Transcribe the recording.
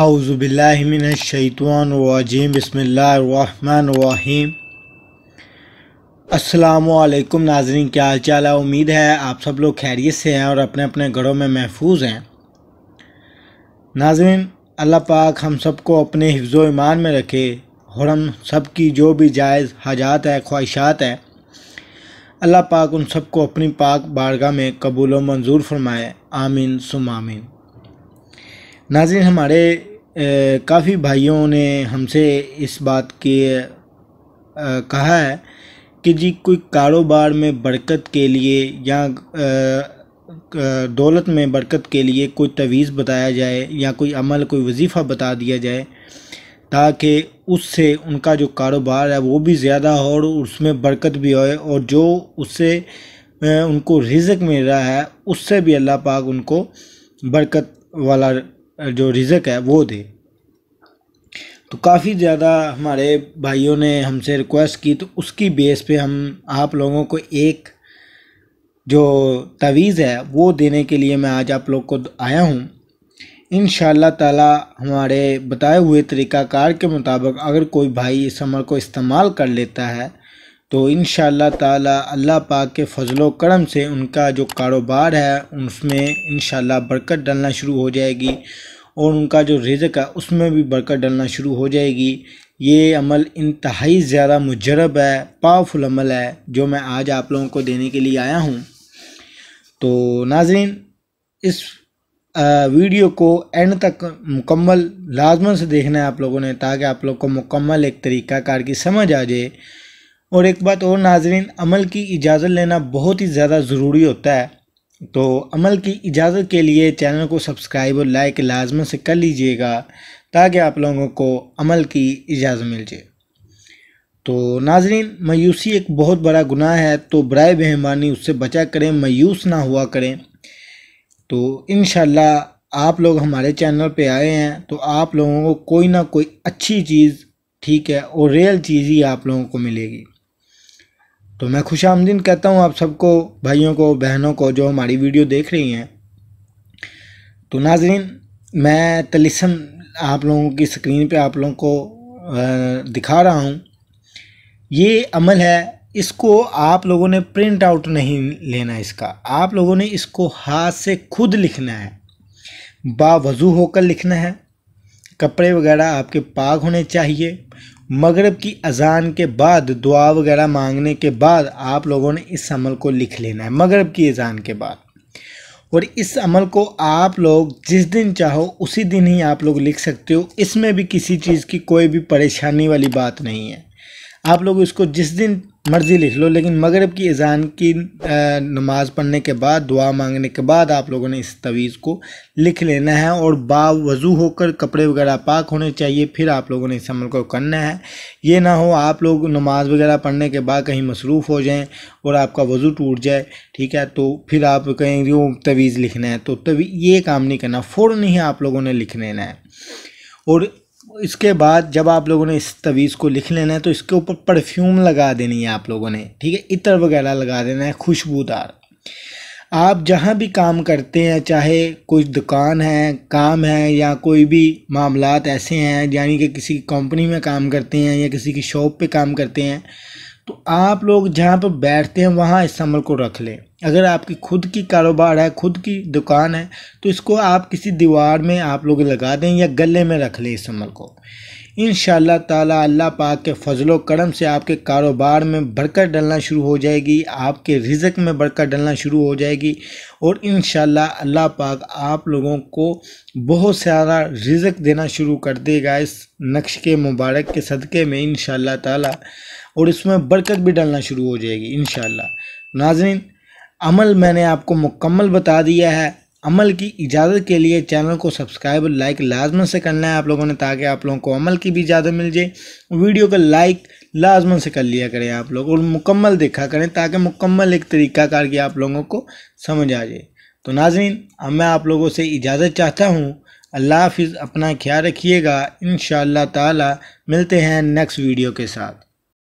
आउज़बिल्लिमिनशैतवानवाजीम बसमीम असलकुम नाजरीन क्या हाल चाल है उम्मीद है आप सब लोग खैरियत से हैं और अपने अपने घरों में महफूज हैं नाजरीन अल्लाह पाक हम सब को अपने हिफ्ज़ ईमान में रखे और हम सब की जो भी जायज़ हाजात है ख्वाहिशात है अल्लाह पाक उन सब को अपनी पाक बारगाह में कबूल मंजूर फरमाए आमीन सुमामीन नाजिन हमारे काफ़ी भाइयों ने हमसे इस बात के आ, कहा है कि जी कोई कारोबार में बरकत के लिए या दौलत में बरकत के लिए कोई तवीज़ बताया जाए या कोई अमल कोई वजीफ़ा बता दिया जाए ताकि उससे उनका जो कारोबार है वो भी ज़्यादा हो और उसमें बरकत भी होए और जो उससे उनको रिजक मिल रहा है उससे भी अल्लाह पाक उनको बरकत वाला जो रिज़क है वो दे तो काफ़ी ज़्यादा हमारे भाइयों ने हमसे रिक्वेस्ट की तो उसकी बेस पे हम आप लोगों को एक जो तवीज़ है वो देने के लिए मैं आज आप लोग को आया हूँ इन ताला हमारे बताए हुए तरीक़ाकार के मुताबिक अगर कोई भाई इस अमल को इस्तेमाल कर लेता है तो इन ताला अल्लाह पाक के फजलो करम से उनका जो कारोबार है उसमें इन बरकत डालना शुरू हो जाएगी और उनका जो रिज़क है उसमें भी बरकत डालना शुरू हो जाएगी ये अमल इंतहाई ज़्यादा मुजरब है पावरफुल अमल है जो मैं आज आप लोगों को देने के लिए आया हूँ तो नाजरीन इस वीडियो को एंड तक मुकम्मल लाजमन से देखना है आप लोगों ने ताकि आप लोग को मुकम्मल एक तरीक़ाकार की समझ आ जाए और एक बात और नाजरीन अमल की इजाज़त लेना बहुत ही ज़्यादा ज़रूरी होता है तो अमल की इजाज़त के लिए चैनल को सब्सक्राइब और लाइक लाजमन से कर लीजिएगा ताकि आप लोगों को अमल की इजाज़त मिल जाए तो नाजरीन मायूसी एक बहुत बड़ा गुनाह है तो बर बेहमानी उससे बचा करें मायूस ना हुआ करें तो इन आप लोग हमारे चैनल पे आए हैं तो आप लोगों को कोई ना कोई अच्छी चीज़ ठीक है और रियल चीज़ ही आप लोगों को मिलेगी तो मैं खुश आमदीन कहता हूँ आप सबको भाइयों को बहनों को जो हमारी वीडियो देख रही हैं तो नाजरीन मैं तलिसम आप लोगों की स्क्रीन पे आप लोगों को दिखा रहा हूँ ये अमल है इसको आप लोगों ने प्रिंट आउट नहीं लेना इसका आप लोगों ने इसको हाथ से खुद लिखना है बावजू होकर लिखना है कपड़े वगैरह आपके पाक होने चाहिए मगरब की अजान के बाद दुआ वगैरह मांगने के बाद आप लोगों ने इस अमल को लिख लेना है मगरब की अजान के बाद और इस अमल को आप लोग जिस दिन चाहो उसी दिन ही आप लोग लिख सकते हो इसमें भी किसी चीज़ की कोई भी परेशानी वाली बात नहीं है आप लोग इसको जिस दिन मर्ज़ी लिख लो लेकिन मगरब की अज़ान की नमाज़ पढ़ने के बाद दुआ मांगने के बाद आप लोगों ने इस तवीज़ को लिख लेना है और बावजू होकर कपड़े वगैरह पाक होने चाहिए फिर आप लोगों ने इस अमल को करना है ये ना हो आप लोग नमाज़ वगैरह पढ़ने के बाद कहीं मसरूफ़ हो जाएं और आपका वज़ू टूट जाए ठीक है तो फिर आप कहेंगे वो तवीज़ लिखना है तो तवी ये काम नहीं करना फ़ौर नहीं आप लोगों ने लिख लेना है और इसके बाद जब आप लोगों ने इस तवीज़ को लिख लेना है तो इसके ऊपर परफ्यूम लगा देनी है आप लोगों ने ठीक है इतर वगैरह लगा देना है खुशबूदार आप जहाँ भी काम करते हैं चाहे कोई दुकान है काम है या कोई भी मामला ऐसे हैं यानी कि किसी कंपनी में काम करते हैं या किसी की शॉप पे काम करते हैं तो आप लोग जहाँ पर बैठते हैं वहाँ इस अमल को रख लें अगर आपकी खुद की कारोबार है खुद की दुकान है तो इसको आप किसी दीवार में आप लोग लगा दें या गले में रख लें इस अमल को इन ताला अल्लाह पाक के फजलो करम से आपके कारोबार में बरकत डलना शुरू हो जाएगी आपके रिजक में बढ़कर डलना शुरू हो जाएगी और इन अल्लाह पाक आप लोगों को बहुत सारा रिजक देना शुरू कर देगा इस नक्श के मुबारक के सदक़े में इन ताला और इसमें बरकत भी डलना शुरू हो जाएगी इन नाजरीन अमल मैंने आपको मुकम्मल बता दिया है अमल की इजाज़त के लिए चैनल को सब्सक्राइब और लाइक लाजमन से करना है आप लोगों ने ताकि आप लोगों को अमल की भी इजाज़त मिल जाए वीडियो का लाइक लाजमन से कर लिया करें आप लोग और मुकम्मल देखा करें ताकि मुकम्मल एक तरीक़ाकार की आप लोगों को समझ आ जाए तो नाजरीन अब मैं आप लोगों से इजाज़त चाहता हूँ अल्लाह हाफिज़ अपना ख्याल रखिएगा इन ताला मिलते हैं नेक्स्ट वीडियो के साथ